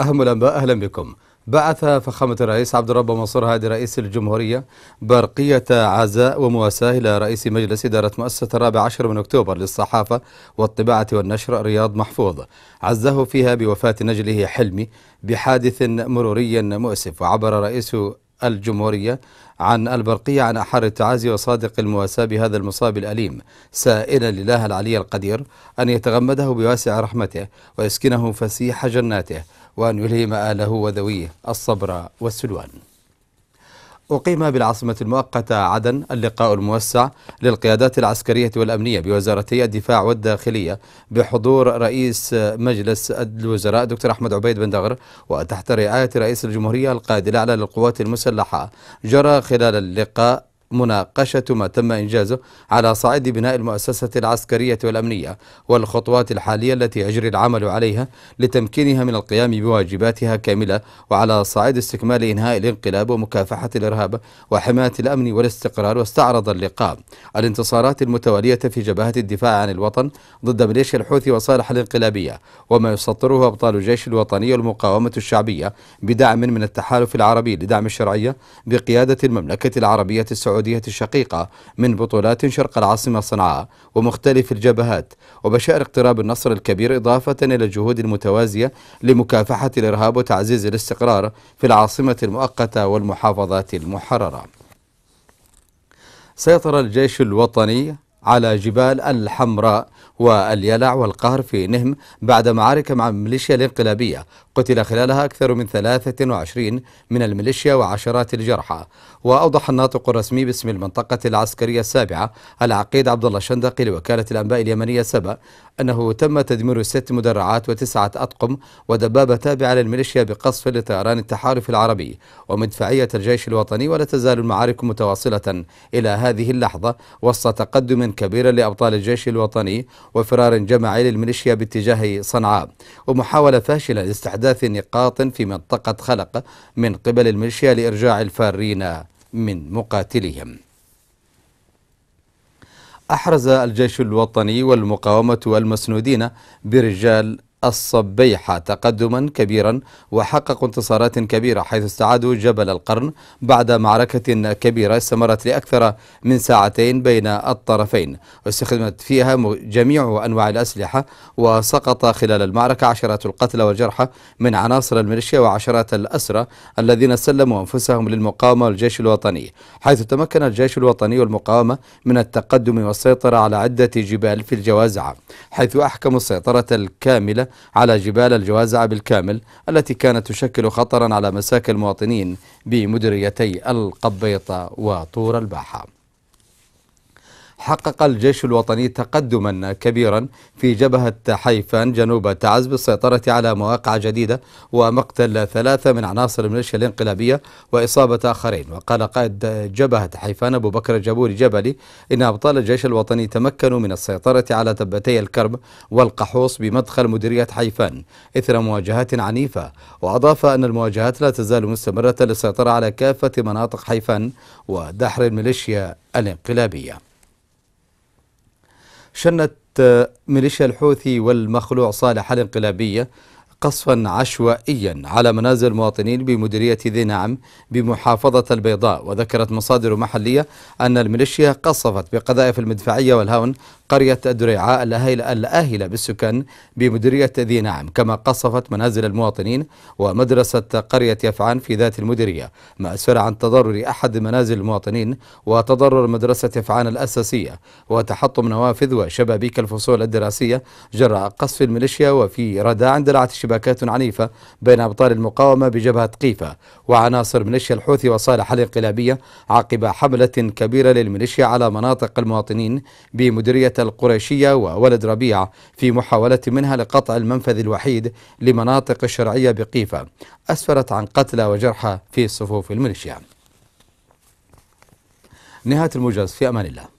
أهم الأنباء أهلا بكم بعث فخامة الرئيس عبد الرب منصور هادي رئيس الجمهورية برقية عزاء ومواساة إلى رئيس مجلس إدارة مؤسسة الرابع عشر من أكتوبر للصحافة والطباعة والنشر رياض محفوظ عزاه فيها بوفاة نجله حلمي بحادث مروري مؤسف وعبر رئيس الجمهورية عن البرقية عن أحر التعازي وصادق المواساة بهذا المصاب الأليم سائلا لله العلي القدير أن يتغمده بواسع رحمته ويسكنه فسيح جناته وأن يلهم آله وذويه الصبر والسلوان أقيم بالعاصمة المؤقتة عدن اللقاء الموسع للقيادات العسكرية والأمنية بوزارتي الدفاع والداخلية بحضور رئيس مجلس الوزراء دكتور أحمد عبيد بن دغر وتحت رعاية رئيس الجمهورية القائد الأعلى للقوات المسلحة جرى خلال اللقاء مناقشة ما تم إنجازه على صعيد بناء المؤسسة العسكرية والأمنية والخطوات الحالية التي يجري العمل عليها لتمكينها من القيام بواجباتها كاملة وعلى صعيد استكمال إنهاء الانقلاب ومكافحة الإرهاب وحماية الأمن والاستقرار واستعرض اللقاء الانتصارات المتوالية في جبهة الدفاع عن الوطن ضد ميليشيا الحوثي وصالح الانقلابية وما يسطره أبطال الجيش الوطني والمقاومة الشعبية بدعم من التحالف العربي لدعم الشرعية بقيادة المملكة العربية السعودية السعودية الشقيقة من بطولات شرق العاصمة صنعاء ومختلف الجبهات وبشائر اقتراب النصر الكبير إضافة إلى الجهود المتوازية لمكافحة الإرهاب وتعزيز الاستقرار في العاصمة المؤقتة والمحافظات المحررة سيطر الجيش الوطني على جبال الحمراء واليلع والقهر في نهم بعد معارك مع الميليشيا الانقلابية قتل خلالها أكثر من 23 من الميليشيا وعشرات الجرحى وأوضح الناطق الرسمي باسم المنطقة العسكرية السابعة العقيد عبد الله الشندقي لوكالة الأنباء اليمنية سبأ أنه تم تدمير ست مدرعات وتسعة أطقم ودبابة تابعة للميليشيا بقصف لطيران التحالف العربي ومدفعية الجيش الوطني ولا تزال المعارك متواصلة إلى هذه اللحظة وسط تقدم كبير لأبطال الجيش الوطني وفرار جماعي للميليشيا باتجاه صنعاء ومحاولة فاشلة لاستحداث نقاط في منطقة خلق من قبل الميليشيا لإرجاع الفارين من مقاتلهم أحرز الجيش الوطني والمقاومة والمسنودين برجال الصبيحة تقدما كبيرا وحققوا انتصارات كبيرة حيث استعادوا جبل القرن بعد معركة كبيرة استمرت لأكثر من ساعتين بين الطرفين استخدمت فيها جميع أنواع الأسلحة وسقط خلال المعركة عشرات القتلى والجرحى من عناصر الميليشيا وعشرات الأسرى الذين سلموا أنفسهم للمقاومة والجيش الوطني حيث تمكن الجيش الوطني والمقاومة من التقدم والسيطرة على عدة جبال في الجوازعة حيث أحكموا السيطرة الكاملة على جبال الجوازعة بالكامل التي كانت تشكل خطرا على مساكن المواطنين بمدريتي القبيطة وطور الباحة حقق الجيش الوطني تقدما كبيرا في جبهة حيفان جنوب تعز بالسيطرة على مواقع جديدة ومقتل ثلاثة من عناصر الميليشيا الانقلابية وإصابة آخرين وقال قائد جبهة حيفان أبو بكر الجبوري جبلي إن أبطال الجيش الوطني تمكنوا من السيطرة على تبتي الكرب والقحوص بمدخل مديرية حيفان إثر مواجهات عنيفة وأضاف أن المواجهات لا تزال مستمرة للسيطرة على كافة مناطق حيفان ودحر الميليشيا الانقلابيه شنت ميليشيا الحوثي والمخلوع صالح الانقلابية قصفا عشوائيا على منازل المواطنين بمديرية ذي نعم بمحافظة البيضاء وذكرت مصادر محلية أن الميليشيا قصفت بقذائف المدفعية والهون قرية الدريعاء الآهلة بالسكان بمديرية ذي نعم كما قصفت منازل المواطنين ومدرسة قرية يفعان في ذات المديرية ما أسفر عن تضرر أحد منازل المواطنين وتضرر مدرسة يفعان الأساسية وتحطم نوافذ وشبابيك الفصول الدراسية جراء قصف الميليشيا وفي رداء عند العتش اشتباكات عنيفة بين أبطال المقاومة بجبهة قيفة وعناصر ميليشيا الحوثي وصالح الانقلابية عقب حملة كبيرة للميليشيا على مناطق المواطنين بمديرية القريشية وولد ربيع في محاولة منها لقطع المنفذ الوحيد لمناطق الشرعية بقيفة أسفرت عن قتلى وجرحى في صفوف الميليشيا نهاية الموجز في أمان الله